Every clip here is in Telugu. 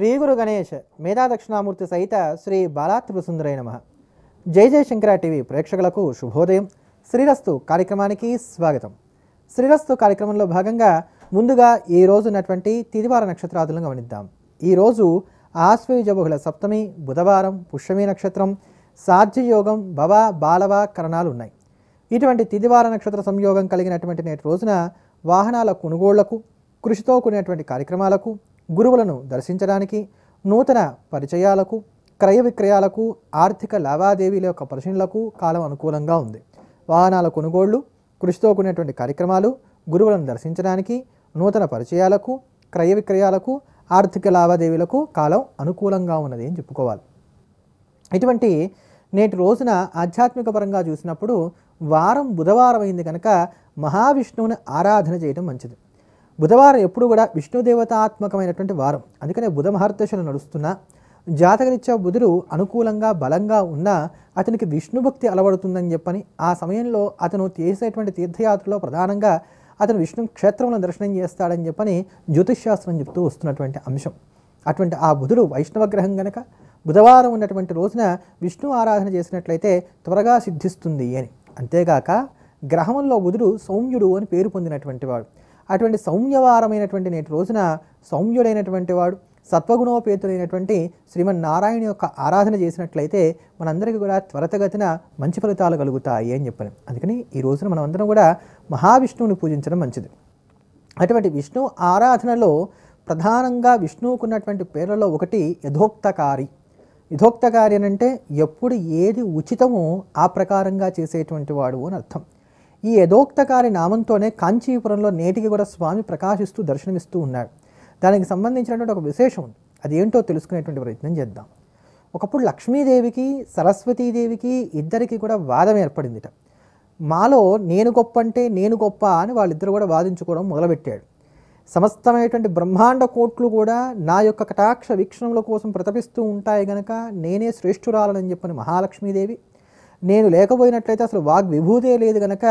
శ్రీ గురు గణేష్ మేధా దక్షిణామూర్తి సహిత శ్రీ బాలాత్రిపుసుందరై నమ జై జయశంకర టీవీ ప్రేక్షకులకు శుభోదయం శ్రీరస్తు కార్యక్రమానికి స్వాగతం శ్రీరస్తు కార్యక్రమంలో భాగంగా ముందుగా ఈ రోజు ఉన్నటువంటి తిదివార నక్షత్రాదులను గమనిద్దాం ఈరోజు ఆశ్వయుజ బహుళ సప్తమి బుధవారం పుష్యమి నక్షత్రం సాధ్యయోగం భవ బాలవ కరణాలు ఉన్నాయి ఇటువంటి తిదివార నక్షత్ర సంయోగం కలిగినటువంటి నేటి రోజున వాహనాల కొనుగోళ్లకు కృషితో కూడినటువంటి కార్యక్రమాలకు గురువులను దర్శించడానికి నూతన పరిచయాలకు క్రయ విక్రయాలకు ఆర్థిక లావాదేవీల యొక్క పరిశీలనలకు కాలం అనుకూలంగా ఉంది వాహనాల కొనుగోళ్లు కృషితో కూడినటువంటి కార్యక్రమాలు గురువులను దర్శించడానికి నూతన పరిచయాలకు క్రయ విక్రయాలకు ఆర్థిక లావాదేవీలకు కాలం అనుకూలంగా ఉన్నది అని చెప్పుకోవాలి ఇటువంటి నేటి రోజున ఆధ్యాత్మిక పరంగా చూసినప్పుడు వారం బుధవారం అయింది కనుక మహావిష్ణువుని ఆరాధన చేయడం మంచిది బుధవారం ఎప్పుడు కూడా విష్ణుదేవతాత్మకమైనటువంటి వారం అందుకనే బుధ మహర్దశలు నడుస్తున్నా జాతకరీత్యా బుధుడు అనుకూలంగా బలంగా ఉన్నా అతనికి విష్ణుభక్తి అలవడుతుందని చెప్పని ఆ సమయంలో అతను చేసేటువంటి తీర్థయాత్రలో ప్రధానంగా అతను విష్ణు క్షేత్రంలో దర్శనం చేస్తాడని చెప్పని జ్యోతిష్శాస్త్రం చెప్తూ వస్తున్నటువంటి అంశం అటువంటి ఆ బుధుడు వైష్ణవ గ్రహం గనక బుధవారం ఉన్నటువంటి రోజున విష్ణు ఆరాధన చేసినట్లయితే త్వరగా సిద్ధిస్తుంది అని అంతేగాక గ్రహంలో బుధుడు సౌమ్యుడు అని పేరు పొందినటువంటి వాడు అటువంటి సౌమ్యవారమైనటువంటి నేటి రోజున సౌమ్యుడైనటువంటి వాడు సత్వగుణోపేతుడైనటువంటి శ్రీమన్నారాయణ యొక్క ఆరాధన చేసినట్లయితే మనందరికీ కూడా త్వరతగతిన మంచి ఫలితాలు కలుగుతాయి అని చెప్పాను అందుకని ఈ రోజున మనమందరం కూడా మహావిష్ణువుని పూజించడం మంచిది అటువంటి విష్ణు ఆరాధనలో ప్రధానంగా విష్ణువుకున్నటువంటి పేర్లలో ఒకటి యథోక్తకారి యథోక్తకారి అంటే ఎప్పుడు ఏది ఉచితమో ఆ ప్రకారంగా చేసేటువంటి వాడు అని అర్థం ఈ యథోక్తకారి నామంతోనే కాంచీపురంలో నేటికి కూడా స్వామి ప్రకాశిస్తూ దర్శనమిస్తూ ఉన్నాడు దానికి సంబంధించినటువంటి ఒక విశేషం ఉంది అది ఏంటో తెలుసుకునేటువంటి ప్రయత్నం చేద్దాం ఒకప్పుడు లక్ష్మీదేవికి సరస్వతీదేవికి ఇద్దరికి కూడా వాదం ఏర్పడిందిట మాలో నేను గొప్ప అంటే నేను గొప్ప అని వాళ్ళిద్దరు కూడా వాదించుకోవడం మొదలుపెట్టాడు సమస్తమైనటువంటి బ్రహ్మాండ కోట్లు కూడా నా యొక్క కటాక్ష వీక్షణముల కోసం ప్రతపిస్తూ ఉంటాయి గనక నేనే శ్రేష్ఠురాలని చెప్పని మహాలక్ష్మీదేవి నేను లేకపోయినట్లయితే అసలు వాగ్ విభూతే లేదు కనుక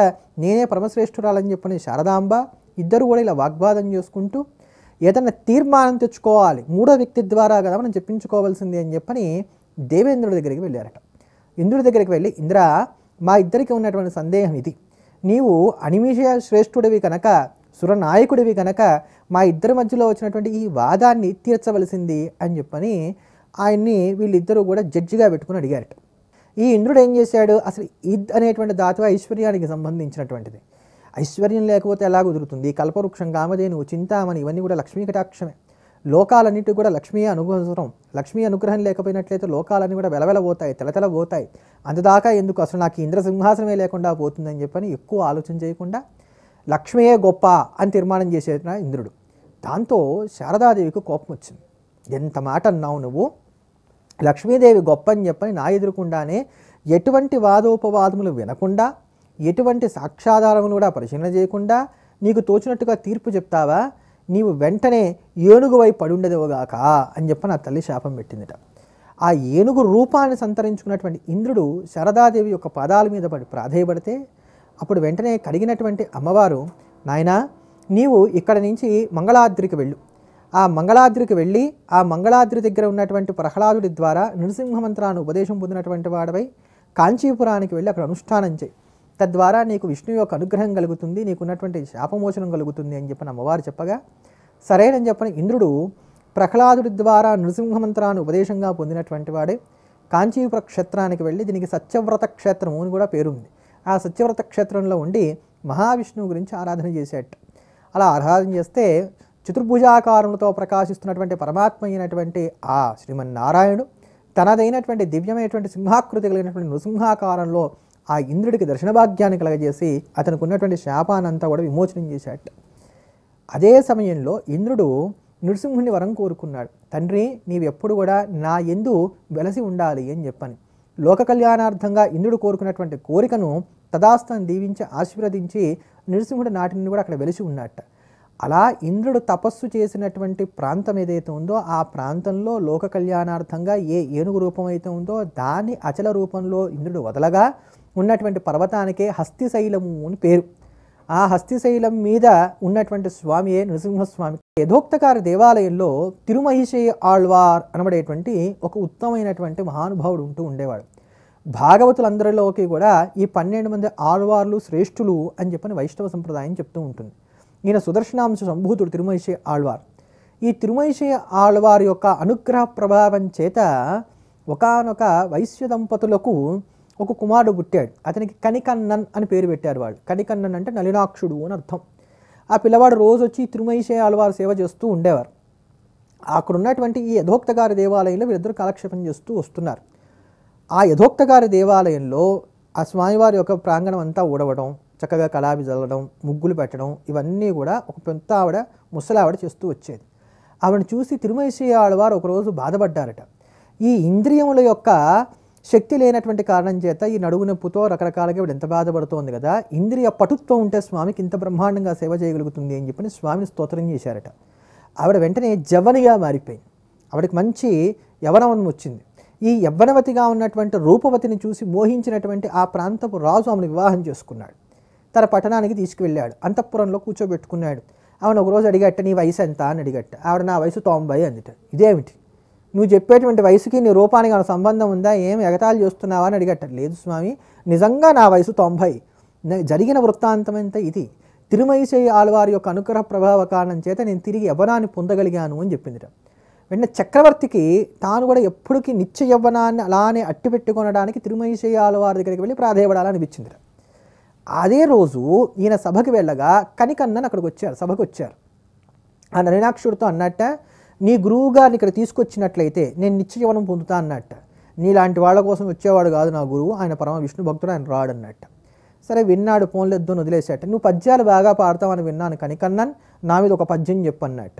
నేనే పరమశ్రేష్ఠురాలని చెప్పని శారదాంబ ఇద్దరు కూడా ఇలా వాగ్వాదం చేసుకుంటూ ఏదైనా తీర్మానం తెచ్చుకోవాలి మూడో వ్యక్తి ద్వారా కదా మనం చెప్పించుకోవాల్సింది అని చెప్పని దేవేంద్రుడి దగ్గరికి వెళ్ళారట ఇంద్రుడి దగ్గరికి వెళ్ళి ఇంద్ర మా ఇద్దరికి ఉన్నటువంటి సందేహం ఇది నీవు అనిమిష శ్రేష్ఠుడివి కనుక సురనాయకుడివి కనుక మా ఇద్దరి మధ్యలో వచ్చినటువంటి ఈ వాదాన్ని తీర్చవలసింది అని చెప్పని ఆయన్ని వీళ్ళిద్దరూ కూడా జడ్జిగా పెట్టుకుని అడిగారట ఈ ఇంద్రుడు ఏం చేశాడు అసలు ఇద్ అనేటువంటి ధాతువు ఐశ్వర్యానికి సంబంధించినటువంటిది ఐశ్వర్యం లేకపోతే ఎలా కుదురుతుంది కల్పవృక్షం కామధేనువు చింతామని ఇవన్నీ కూడా లక్ష్మీ కటాక్షమే లోకాలన్నిటి కూడా లక్ష్మీ అనుగ్రహం లక్ష్మీ అనుగ్రహం లేకపోయినట్లయితే లోకాలన్నీ కూడా వెలవెలబోతాయి తెలతెలబోతాయి అంతదాకా ఎందుకు అసలు నాకు ఇంద్ర సింహాసనమే లేకుండా పోతుందని చెప్పని ఎక్కువ ఆలోచన చేయకుండా లక్ష్మీయే గొప్ప అని తీర్మానం చేసేట ఇంద్రుడు దాంతో శారదాదేవికి కోపం వచ్చింది ఎంత మాట అన్నావు నువ్వు లక్ష్మీదేవి గొప్ప అని చెప్పని నా ఎదురుకుండానే ఎటువంటి వాదోపవాదములు వినకుండా ఎటువంటి సాక్ష్యాధారములు కూడా పరిశీలన చేయకుండా నీకు తోచినట్టుగా తీర్పు చెప్తావా నీవు వెంటనే ఏనుగువై పడుండదేవుగాక అని చెప్పి నా తల్లి శాపం పెట్టిందిట ఆ ఏనుగు రూపాన్ని సంతరించుకున్నటువంటి ఇంద్రుడు శారదాదేవి యొక్క పాదాల మీద పడి ప్రాధేయపడితే అప్పుడు వెంటనే కడిగినటువంటి అమ్మవారు నాయన నీవు ఇక్కడ నుంచి మంగళాద్రికి వెళ్ళు ఆ మంగళాద్రికి వెళ్ళి ఆ మంగళాద్రి దగ్గర ఉన్నటువంటి ప్రహ్లాదుడి ద్వారా మంత్రాన్ని ఉపదేశం పొందినటువంటి వాడవై కాంచీపురానికి వెళ్ళి అక్కడ అనుష్ఠానం చేయి తద్వారా నీకు విష్ణు యొక్క అనుగ్రహం కలుగుతుంది నీకున్నటువంటి శాపమోచనం కలుగుతుంది అని చెప్పిన అమ్మవారు చెప్పగా సరేనని చెప్పిన ఇంద్రుడు ప్రహ్లాదుడి ద్వారా మంత్రాన్ని ఉపదేశంగా పొందినటువంటి వాడే కాంచీపుర క్షేత్రానికి వెళ్ళి దీనికి సత్యవ్రత క్షేత్రము అని కూడా పేరుంది ఆ సత్యవ్రత క్షేత్రంలో ఉండి మహావిష్ణువు గురించి ఆరాధన చేసేట అలా ఆరాధన చేస్తే చతుర్భుజాకారములతో ప్రకాశిస్తున్నటువంటి పరమాత్మ అయినటువంటి ఆ శ్రీమన్నారాయణుడు తనదైనటువంటి దివ్యమైనటువంటి సింహాకృతి కలిగినటువంటి నృసింహాకారంలో ఆ ఇంద్రుడికి దర్శన భాగ్యాన్ని కలగజేసి అతనికి ఉన్నటువంటి శాపానంతా కూడా విమోచనం చేశాడు అదే సమయంలో ఇంద్రుడు నృసింహుని వరం కోరుకున్నాడు తండ్రి నీవెప్పుడు కూడా నా ఎందు వెలసి ఉండాలి అని చెప్పని లోక కళ్యాణార్థంగా ఇంద్రుడు కోరుకున్నటువంటి కోరికను తదాస్తం దీవించి ఆశీర్వదించి నృసింహుడు నాటిని కూడా అక్కడ వెలిసి ఉన్నట్టు అలా ఇంద్రుడు తపస్సు చేసినటువంటి ప్రాంతం ఏదైతే ఉందో ఆ ప్రాంతంలో లోక కళ్యాణార్థంగా ఏ ఏనుగు రూపం అయితే ఉందో దాన్ని అచల రూపంలో ఇంద్రుడు వదలగా ఉన్నటువంటి పర్వతానికే హస్తిశైలము అని పేరు ఆ హస్తిశైలం మీద ఉన్నటువంటి స్వామియే నృసింహస్వామి యథోక్తకారి దేవాలయంలో తిరుమహిషే ఆళ్వార్ అనబడేటువంటి ఒక ఉత్తమైనటువంటి మహానుభావుడు ఉంటూ ఉండేవాడు భాగవతులందరిలోకి కూడా ఈ పన్నెండు మంది ఆళ్వార్లు శ్రేష్ఠులు అని చెప్పని వైష్ణవ సంప్రదాయం చెప్తూ ఉంటుంది ఈయన సుదర్శనాంశ సంభూతుడు తిరుమహిషే ఆళ్వార్ ఈ తిరుమహిషే ఆళ్వార్ యొక్క అనుగ్రహ ప్రభావం చేత ఒకనొక వైశ్య దంపతులకు ఒక కుమారుడు పుట్టాడు అతనికి కనికన్నన్ అని పేరు పెట్టారు వాడు కనికన్నన్ అంటే నలినాక్షుడు అని అర్థం ఆ పిల్లవాడు రోజు వచ్చి తిరుమహిషే ఆళ్వారు సేవ చేస్తూ ఉండేవారు అక్కడ ఉన్నటువంటి ఈ యథోక్తగారి దేవాలయంలో వీరిద్దరు కాలక్షేపం చేస్తూ వస్తున్నారు ఆ యథోక్తగారి దేవాలయంలో ఆ స్వామివారి యొక్క ప్రాంగణం అంతా ఊడవడం చక్కగా కలాబి జల్లడం ముగ్గులు పెట్టడం ఇవన్నీ కూడా ఒక పెద్ద ఆవిడ ముసలావిడ చేస్తూ వచ్చేది ఆవిడని చూసి తిరుమేసి ఆడవారు ఒకరోజు బాధపడ్డారట ఈ ఇంద్రియముల యొక్క శక్తి లేనటువంటి కారణం చేత ఈ నడువు నొప్పుతో రకరకాలుగా ఎంత బాధపడుతోంది కదా ఇంద్రియ పటుత్వం ఉంటే స్వామికి ఇంత బ్రహ్మాండంగా సేవ చేయగలుగుతుంది అని చెప్పని స్వామిని స్తోత్రం చేశారట ఆవిడ వెంటనే జవనిగా మారిపోయింది ఆవిడకి మంచి యవనవనం వచ్చింది ఈ యవ్వనవతిగా ఉన్నటువంటి రూపవతిని చూసి మోహించినటువంటి ఆ ప్రాంతపు రాజు ఆమెను వివాహం చేసుకున్నాడు తన పట్టణానికి తీసుకువెళ్ళాడు అంతఃపురంలో కూర్చోబెట్టుకున్నాడు ఆవిడ ఒకరోజు అడిగట్ట నీ వయసు ఎంత అని అడిగట్ట ఆవిడ నా వయసు తొంభై అందిట ఇదేమిటి నువ్వు చెప్పేటువంటి వయసుకి నీ రూపానికి ఆమె సంబంధం ఉందా ఏం ఎగతాలు చేస్తున్నావా అని అడిగట్ట లేదు స్వామి నిజంగా నా వయసు తొంభై జరిగిన వృత్తాంతం ఎంత ఇది తిరుమైసే ఆలవారి యొక్క అనుగ్రహ ప్రభావ కారణం చేత నేను తిరిగి యవ్వనాన్ని పొందగలిగాను అని చెప్పిందిట వెంటనే చక్రవర్తికి తాను కూడా ఎప్పటికీ నిత్య యవ్వనాన్ని అలానే అట్టి పెట్టుకొనడానికి తిరుమైసే ఆలవారి దగ్గరికి వెళ్ళి ప్రాధేయపడాలనిపించిందిట అదే రోజు ఈయన సభకు వెళ్ళగా కనికన్నన్ అక్కడికి వచ్చారు సభకు వచ్చారు ఆ నరినాక్షుడితో అన్నట్ట నీ గురువు గారిని ఇక్కడ తీసుకొచ్చినట్లయితే నేను నిత్యజీవనం పొందుతా అన్నట్ట నీలాంటి వాళ్ళ కోసం వచ్చేవాడు కాదు నా గురువు ఆయన పరమ విష్ణు భక్తుడు ఆయన రాడు అన్నట్ట సరే విన్నాడు పోన్లెద్దు అని వదిలేసేట నువ్వు పద్యాలు బాగా పాడతావని విన్నాను కనికన్నన్ నా మీద ఒక పద్యం చెప్పన్నట్ట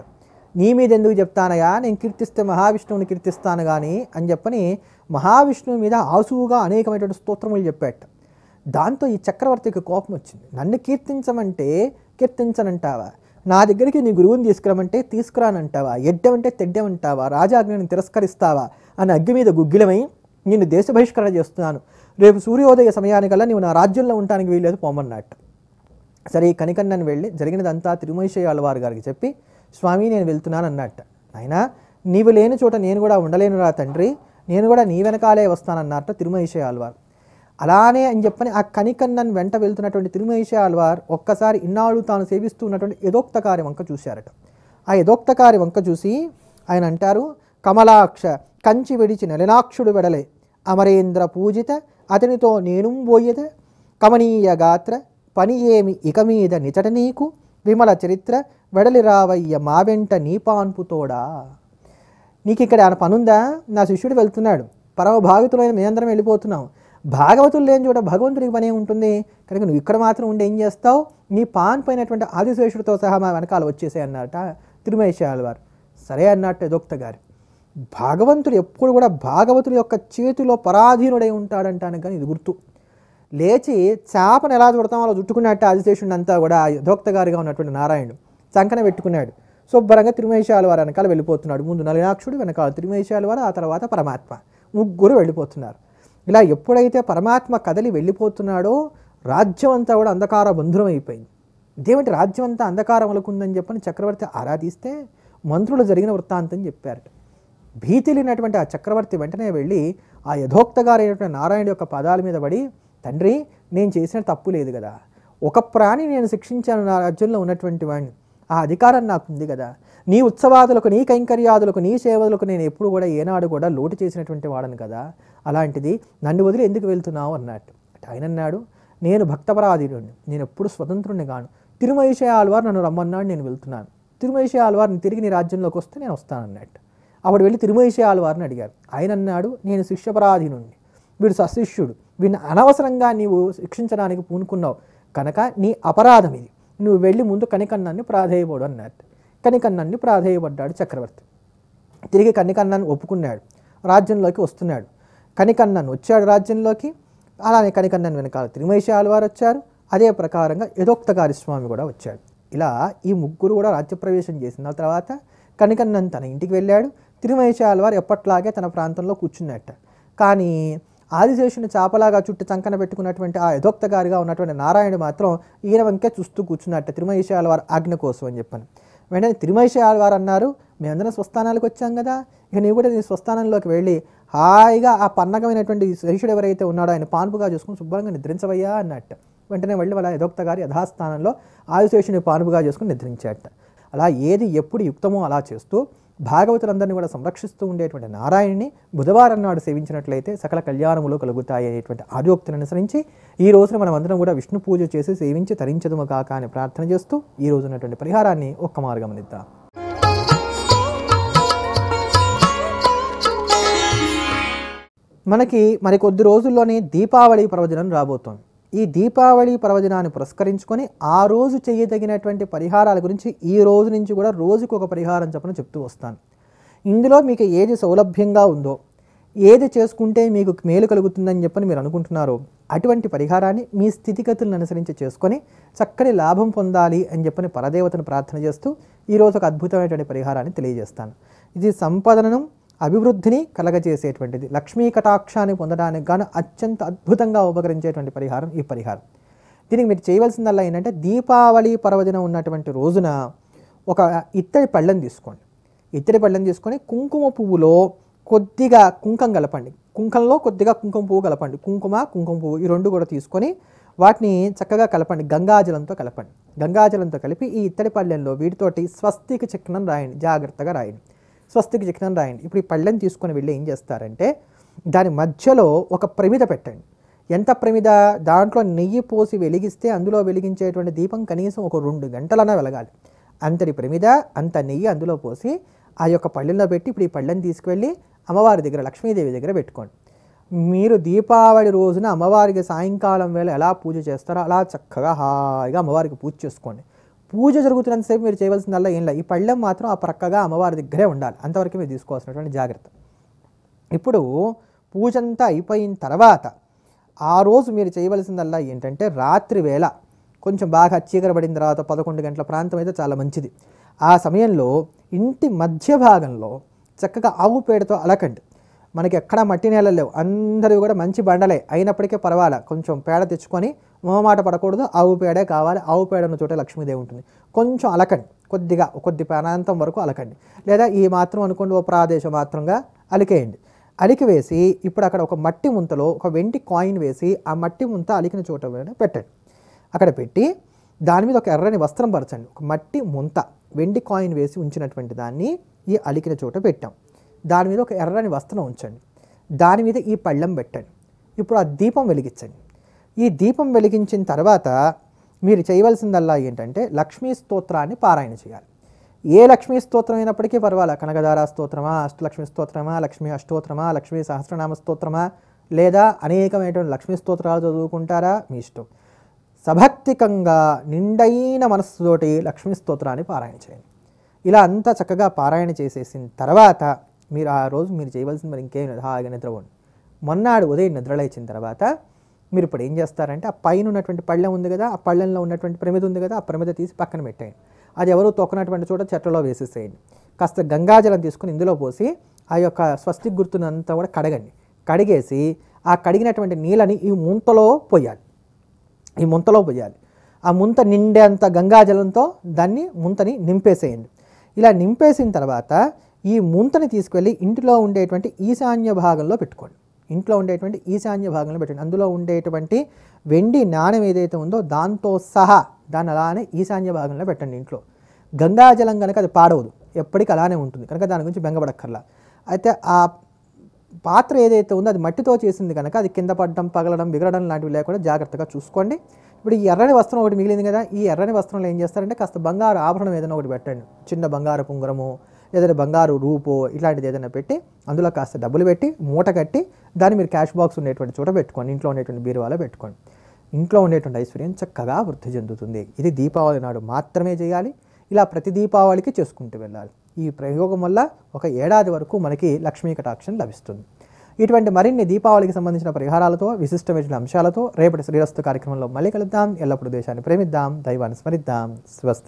నీ మీద ఎందుకు చెప్తానగా నేను కీర్తిస్తే మహావిష్ణువుని కీర్తిస్తాను కానీ అని చెప్పని మహావిష్ణువు మీద ఆసువుగా అనేకమైనటువంటి స్తోత్రములు చెప్పాట దాంతో ఈ చక్రవర్తికి కోపం వచ్చింది నన్ను కీర్తించమంటే కీర్తించనంటావా నా దగ్గరికి నీ గురువుని తీసుకురమంటే తీసుకురానంటావా ఎడ్డమంటే తెడ్డమంటావా రాజాజ్ఞను తిరస్కరిస్తావా అని అగ్గి మీద గుగ్గిలమై నేను దేశ బహిష్కరణ చేస్తున్నాను రేపు సూర్యోదయ సమయానికల్లా నువ్వు నా రాజ్యంలో ఉండడానికి వీల్లేదు పోమన్నట్టు సరే ఈ కనికన్నను వెళ్ళి జరిగినదంతా తిరుమేశ్వర వారి గారికి చెప్పి స్వామి నేను వెళ్తున్నాను అన్నట్టు ఆయన నీవు లేని చోట నేను కూడా ఉండలేనురా తండ్రి నేను కూడా నీ వెనకాలే వస్తానన్నట్టు తిరుమేశ్వర వారు అలానే అని చెప్పని ఆ కనికన్నన్ వెంట వెళ్తున్నటువంటి తిరుమేశాల్వార్ ఒక్కసారి ఇన్నాళ్ళు తాను సేవిస్తున్నటువంటి యథోక్తకారి వంక చూశారట ఆ యథోక్తకారి వంక చూసి ఆయన అంటారు కమలాక్ష కంచి విడిచి నలినాక్షుడు వెడలే అమరేంద్ర పూజిత అతనితో నేను పోయేద కమనీయ గాత్ర పని ఏమి ఇక మీద నిచట నీకు విమల చరిత్ర వెడలి రావయ్య మా వెంట నీపాన్పుతోడా నీకు ఇక్కడ ఆయన పనుందా నా శిష్యుడు వెళ్తున్నాడు పరమ భావితులైన మేమందరం వెళ్ళిపోతున్నాం భాగవతులు లేని చోట భగవంతుడికి పనే ఉంటుంది కనుక నువ్వు ఇక్కడ మాత్రం ఉండి ఏం చేస్తావు నీ పాన్ పైనటువంటి ఆదిశేషుడితో సహా మా వెనకాల వచ్చేసాయి అన్నట తిరుమేశాల వారు సరే అన్నట్టు యదోక్త గారు భాగవంతుడు ఎప్పుడు కూడా భాగవతుడి యొక్క చేతిలో పరాధీనుడై ఉంటాడంటాను కానీ ఇది గుర్తు లేచి చేపను ఎలా చూడతాం అలా చుట్టుకున్నట్టు ఆదిశేషుడు అంతా కూడా యథోక్త గారిగా ఉన్నటువంటి నారాయణుడు చంకన పెట్టుకున్నాడు శుభ్రంగా తిరుమేశాల వారు వెనకాల వెళ్ళిపోతున్నాడు ముందు నలినాక్షుడు వెనకాల తిరుమేశాల వారు ఆ తర్వాత పరమాత్మ ముగ్గురు వెళ్ళిపోతున్నారు ఇలా ఎప్పుడైతే పరమాత్మ కదలి వెళ్ళిపోతున్నాడో రాజ్యం అంతా కూడా అంధకార బంధురమైపోయింది ఇదేమిటి రాజ్యం అంతా అంధకారం అలుకుందని చెప్పని చక్రవర్తి ఆరాధిస్తే మంత్రులు జరిగిన వృత్తాంతం చెప్పారట భీతి ఆ చక్రవర్తి వెంటనే వెళ్ళి ఆ యథోక్తగారైనటువంటి నారాయణ యొక్క పదాల మీద పడి తండ్రి నేను చేసిన తప్పు లేదు కదా ఒక ప్రాణి నేను శిక్షించాను నా రాజ్యంలో ఉన్నటువంటి వాడిని ఆ అధికారం నాకుంది కదా నీ ఉత్సవాదులకు నీ కైంకర్యాదులకు నీ సేవలకు నేను ఎప్పుడు కూడా ఏనాడు కూడా లోటు చేసినటువంటి వాడను కదా అలాంటిది నన్ను వదిలి ఎందుకు వెళ్తున్నావు అన్నట్టు ఆయన అన్నాడు నేను భక్తపరాధీనుడు నేను ఎప్పుడు స్వతంత్రుడిని కాను తిరుమహిషయ ఆల్వార్ నన్ను రమ్మన్నాడు నేను వెళ్తున్నాను తిరుమహిషయ వారిని తిరిగి నీ రాజ్యంలోకి వస్తే నేను వస్తానన్నట్టు అప్పుడు వెళ్ళి తిరుమహిషయ ఆల్వార్ని అడిగారు ఆయన అన్నాడు నేను శిష్యపరాధీనుడిని వీడు సశిష్యుడు వీడిని అనవసరంగా నీవు శిక్షించడానికి పూనుకున్నావు కనుక నీ అపరాధం ఇది నువ్వు వెళ్ళి ముందు కనికన్నాన్ని ప్రాధేయపోడు అన్నట్టు కనికన్నాన్ని ప్రాధేయపడ్డాడు చక్రవర్తి తిరిగి కనికన్నాను ఒప్పుకున్నాడు రాజ్యంలోకి వస్తున్నాడు కనికన్నాను వచ్చాడు రాజ్యంలోకి అలానే కనికన్నాను వెనకాల తిరుమేషి ఆలవారు వచ్చారు అదే ప్రకారంగా యథోక్తగారి స్వామి కూడా వచ్చాడు ఇలా ఈ ముగ్గురు కూడా రాజ్యప్రవేశం చేసిన తర్వాత కనికన్నన్ తన ఇంటికి వెళ్ళాడు తిరుమేషి ఆలవారు ఎప్పట్లాగే తన ప్రాంతంలో కూర్చున్నట్ట కానీ ఆదిశేషుని చాపలాగా చుట్టూ చంకన పెట్టుకున్నటువంటి ఆ యథోక్తగారిగా ఉన్నటువంటి నారాయణుడు మాత్రం ఈయన వంకే చూస్తూ కూర్చున్నట్ట తిరుమహేశ్వర వారి ఆజ్ఞ కోసం అని చెప్పాను వెంటనే తిరుమేశ్వర వారు అన్నారు మేమందరం స్వస్థానాలకు వచ్చాం కదా ఇక నీవు కూడా నీ స్వస్థానంలోకి వెళ్ళి హాయిగా ఆ పన్నకమైనటువంటి శిష్యుడు ఎవరైతే ఉన్నాడో ఆయన పాన్పుగా చూసుకుని శుభ్రంగా నిద్రించవయ్యా అన్నట్టు వెంటనే వెళ్ళి వాళ్ళ యథోక్త గారి యథాస్థానంలో ఆయుశేషుని పానుపుగా చేసుకుని నిద్రించేట అలా ఏది ఎప్పుడు యుక్తమో అలా చేస్తూ భాగవతులందరినీ కూడా సంరక్షిస్తూ ఉండేటువంటి నారాయణ్ని బుధవారం నాడు సేవించినట్లయితే సకల కళ్యాణములు కలుగుతాయి అనేటువంటి ఆర్యోక్తిని అనుసరించి ఈ రోజున మనం అందరం కూడా విష్ణు పూజ చేసి సేవించి తరించదుము కాక అని ప్రార్థన చేస్తూ ఈ రోజు ఉన్నటువంటి పరిహారాన్ని ఒక్క మార్గం మనకి మరికొద్ది రోజుల్లోనే దీపావళి ప్రవచనం రాబోతోంది ఈ దీపావళి పర్వదినాన్ని పురస్కరించుకొని ఆ రోజు చేయదగినటువంటి పరిహారాల గురించి ఈ రోజు నుంచి కూడా రోజుకు ఒక పరిహారం చెప్పని చెప్తూ వస్తాను ఇందులో మీకు ఏది సౌలభ్యంగా ఉందో ఏది చేసుకుంటే మీకు మేలు కలుగుతుందని చెప్పని మీరు అనుకుంటున్నారో అటువంటి పరిహారాన్ని మీ స్థితిగతులను అనుసరించి చేసుకొని చక్కటి లాభం పొందాలి అని చెప్పని పరదేవతను ప్రార్థన చేస్తూ ఈరోజు ఒక అద్భుతమైనటువంటి పరిహారాన్ని తెలియజేస్తాను ఇది సంపదనను అభివృద్ధిని కలగజేసేటువంటిది లక్ష్మీ కటాక్షాన్ని పొందడానికి గాను అత్యంత అద్భుతంగా ఉపకరించేటువంటి పరిహారం ఈ పరిహారం దీనికి మీరు చేయవలసిందల్లా ఏంటంటే దీపావళి పర్వదిన ఉన్నటువంటి రోజున ఒక ఇత్తడి పళ్ళని తీసుకోండి ఇత్తడి పళ్ళని తీసుకొని కుంకుమ పువ్వులో కొద్దిగా కుంకం కలపండి కుంకంలో కొద్దిగా కుంకుమ పువ్వు కలపండి కుంకుమ కుంకుమ పువ్వు ఈ రెండు కూడా తీసుకొని వాటిని చక్కగా కలపండి గంగాజలంతో కలపండి గంగాజలంతో కలిపి ఈ ఇత్తడి పళ్ళెంలో వీటితోటి స్వస్తికి చక్రం రాయండి జాగ్రత్తగా రాయండి స్వస్తికి చిహ్నం రాయండి ఇప్పుడు ఈ పళ్ళెం తీసుకొని వెళ్ళి ఏం చేస్తారంటే దాని మధ్యలో ఒక ప్రమిద పెట్టండి ఎంత ప్రమిద దాంట్లో నెయ్యి పోసి వెలిగిస్తే అందులో వెలిగించేటువంటి దీపం కనీసం ఒక రెండు గంటలన్నా వెలగాలి అంతటి ప్రమిద అంత నెయ్యి అందులో పోసి ఆ యొక్క పళ్ళెంలో పెట్టి ఇప్పుడు ఈ పళ్ళని తీసుకువెళ్ళి అమ్మవారి దగ్గర లక్ష్మీదేవి దగ్గర పెట్టుకోండి మీరు దీపావళి రోజున అమ్మవారికి సాయంకాలం వేళ ఎలా పూజ చేస్తారో అలా చక్కగా హాయిగా అమ్మవారికి పూజ చేసుకోండి పూజ జరుగుతున్నంతసేపు మీరు చేయవలసిందల్లా ఏం లేదు ఈ పళ్ళెం మాత్రం ఆ ప్రక్కగా అమ్మవారి దగ్గరే ఉండాలి అంతవరకు మీరు తీసుకోవాల్సినటువంటి జాగ్రత్త ఇప్పుడు పూజ అంతా అయిపోయిన తర్వాత ఆ రోజు మీరు చేయవలసిందల్లా ఏంటంటే రాత్రి వేళ కొంచెం బాగా చీకరబడిన తర్వాత పదకొండు గంటల ప్రాంతం అయితే చాలా మంచిది ఆ సమయంలో ఇంటి మధ్య భాగంలో చక్కగా ఆవు పేడతో అలకండి మనకి ఎక్కడా మట్టి నేలలు లేవు అందరివి కూడా మంచి బండలే అయినప్పటికీ పర్వాలే కొంచెం పేడ తెచ్చుకొని మొహమాట పడకూడదు ఆవు పేడే కావాలి ఆవు ఉన్న చోటే లక్ష్మీదేవి ఉంటుంది కొంచెం అలకండి కొద్దిగా కొద్ది ప్రాణాంతం వరకు అలకండి లేదా ఈ మాత్రం అనుకోండి ఓ ప్రాదేశం మాత్రంగా అలికేయండి అలికి వేసి ఇప్పుడు అక్కడ ఒక మట్టి ముంతలో ఒక వెంటి కాయిన్ వేసి ఆ మట్టి ముంత అలికిన చోట పెట్టండి అక్కడ పెట్టి దాని మీద ఒక ఎర్రని వస్త్రం పరచండి ఒక మట్టి ముంత వెండి కాయిన్ వేసి ఉంచినటువంటి దాన్ని ఈ అలికిన చోట పెట్టాం దాని మీద ఒక ఎర్రని వస్త్రం ఉంచండి దాని మీద ఈ పళ్ళెం పెట్టండి ఇప్పుడు ఆ దీపం వెలిగించండి ఈ దీపం వెలిగించిన తర్వాత మీరు చేయవలసిందల్లా ఏంటంటే లక్ష్మీ స్తోత్రాన్ని పారాయణ చేయాలి ఏ లక్ష్మీ స్తోత్రం అయినప్పటికీ పర్వాలా కనకదారా స్తోత్రమా అష్టలక్ష్మి స్తోత్రమా లక్ష్మీ అష్టోత్రమా లక్ష్మీ సహస్రనామ స్తోత్రమా లేదా అనేకమైనటువంటి లక్ష్మీ స్తోత్రాలు చదువుకుంటారా మీ ఇష్టం సభక్తికంగా నిండైన మనస్సుతోటి లక్ష్మీ స్తోత్రాన్ని పారాయణ చేయండి ఇలా అంతా చక్కగా పారాయణ చేసేసిన తర్వాత మీరు ఆ రోజు మీరు చేయవలసింది మరి ఇంకేం లేదు నిద్ర నిద్రపోండి మొన్నాడు ఉదయం నిద్రలేచిన తర్వాత మీరు ఇప్పుడు ఏం చేస్తారంటే ఆ పైన ఉన్నటువంటి పళ్ళెం ఉంది కదా ఆ పళ్ళెంలో ఉన్నటువంటి ప్రమిద ఉంది కదా ఆ ప్రమిద తీసి పక్కన పెట్టేయండి అది ఎవరు తొక్కనటువంటి చోట చెట్టలో వేసేసేయండి కాస్త గంగాజలం తీసుకుని ఇందులో పోసి ఆ యొక్క స్వస్తి గుర్తునంతా కూడా కడగండి కడిగేసి ఆ కడిగినటువంటి నీళ్ళని ఈ ముంతలో పోయాలి ఈ ముంతలో పోయాలి ఆ ముంత నిండేంత గంగాజలంతో దాన్ని ముంతని నింపేసేయండి ఇలా నింపేసిన తర్వాత ఈ ముంతని తీసుకెళ్ళి ఇంటిలో ఉండేటువంటి ఈశాన్య భాగంలో పెట్టుకోండి ఇంట్లో ఉండేటువంటి ఈశాన్య భాగంలో పెట్టండి అందులో ఉండేటువంటి వెండి నాణ్యం ఏదైతే ఉందో దాంతో సహా దాన్ని అలానే ఈశాన్య భాగంలో పెట్టండి ఇంట్లో గంగాజలం కనుక అది పాడవదు ఎప్పటికీ అలానే ఉంటుంది కనుక దాని గురించి బెంగపడక్కర్లా అయితే ఆ పాత్ర ఏదైతే ఉందో అది మట్టితో చేసింది కనుక అది కింద పడడం పగలడం బిగలడం లాంటివి లేకుండా జాగ్రత్తగా చూసుకోండి ఇప్పుడు ఈ ఎర్రని వస్త్రం ఒకటి మిగిలింది కదా ఈ ఎర్రని వస్త్రంలో ఏం చేస్తారంటే కాస్త బంగారు ఆభరణం ఏదైనా ఒకటి పెట్టండి చిన్న బంగారు ఉంగరము ఏదైనా బంగారు రూపో ఇట్లాంటిది ఏదైనా పెట్టి అందులో కాస్త డబ్బులు పెట్టి మూట కట్టి దాన్ని మీరు క్యాష్ బాక్స్ ఉండేటువంటి చోట పెట్టుకోండి ఇంట్లో ఉండేటువంటి బీరువాలో పెట్టుకోండి ఇంట్లో ఉండేటువంటి ఐశ్వర్యం చక్కగా వృద్ధి చెందుతుంది ఇది దీపావళి నాడు మాత్రమే చేయాలి ఇలా ప్రతి దీపావళికి చేసుకుంటూ వెళ్ళాలి ఈ ప్రయోగం వల్ల ఒక ఏడాది వరకు మనకి లక్ష్మీ కటాక్షం లభిస్తుంది ఇటువంటి మరిన్ని దీపావళికి సంబంధించిన పరిహారాలతో విశిష్టమైన అంశాలతో రేపటి శ్రీరస్తు కార్యక్రమంలో మళ్ళీ కలుద్దాం ఎల్లప్పుడూ దేశాన్ని ప్రేమిద్దాం దైవాన్ని స్మరిద్దాం స్వస్తి